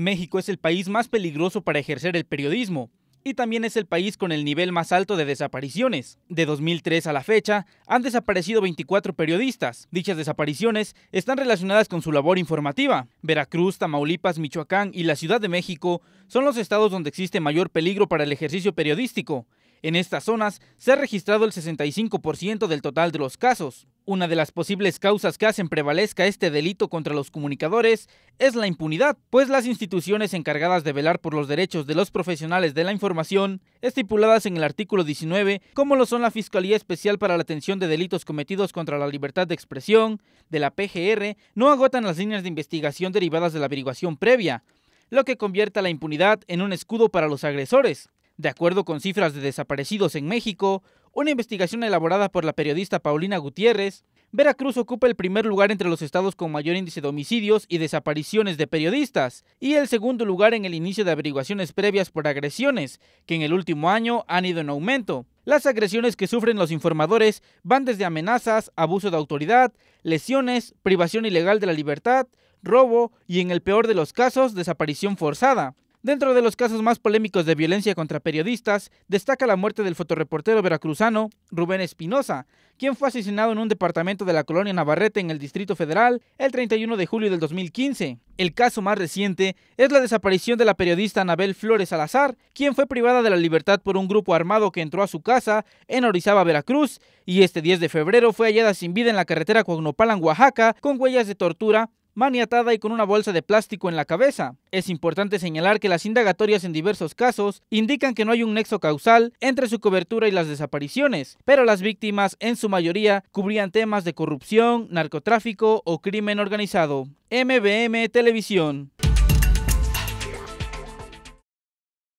México es el país más peligroso para ejercer el periodismo y también es el país con el nivel más alto de desapariciones. De 2003 a la fecha, han desaparecido 24 periodistas. Dichas desapariciones están relacionadas con su labor informativa. Veracruz, Tamaulipas, Michoacán y la Ciudad de México son los estados donde existe mayor peligro para el ejercicio periodístico. En estas zonas se ha registrado el 65% del total de los casos. Una de las posibles causas que hacen prevalezca este delito contra los comunicadores es la impunidad, pues las instituciones encargadas de velar por los derechos de los profesionales de la información, estipuladas en el artículo 19, como lo son la Fiscalía Especial para la Atención de Delitos Cometidos contra la Libertad de Expresión, de la PGR, no agotan las líneas de investigación derivadas de la averiguación previa, lo que convierte la impunidad en un escudo para los agresores. De acuerdo con cifras de desaparecidos en México, una investigación elaborada por la periodista Paulina Gutiérrez, Veracruz ocupa el primer lugar entre los estados con mayor índice de homicidios y desapariciones de periodistas y el segundo lugar en el inicio de averiguaciones previas por agresiones, que en el último año han ido en aumento. Las agresiones que sufren los informadores van desde amenazas, abuso de autoridad, lesiones, privación ilegal de la libertad, robo y en el peor de los casos desaparición forzada. Dentro de los casos más polémicos de violencia contra periodistas, destaca la muerte del fotoreportero veracruzano Rubén Espinosa, quien fue asesinado en un departamento de la colonia Navarrete en el Distrito Federal el 31 de julio del 2015. El caso más reciente es la desaparición de la periodista Anabel Flores Salazar, quien fue privada de la libertad por un grupo armado que entró a su casa en Orizaba, Veracruz, y este 10 de febrero fue hallada sin vida en la carretera en Oaxaca, con huellas de tortura maniatada y con una bolsa de plástico en la cabeza. Es importante señalar que las indagatorias en diversos casos indican que no hay un nexo causal entre su cobertura y las desapariciones, pero las víctimas en su mayoría cubrían temas de corrupción, narcotráfico o crimen organizado. MBM Televisión.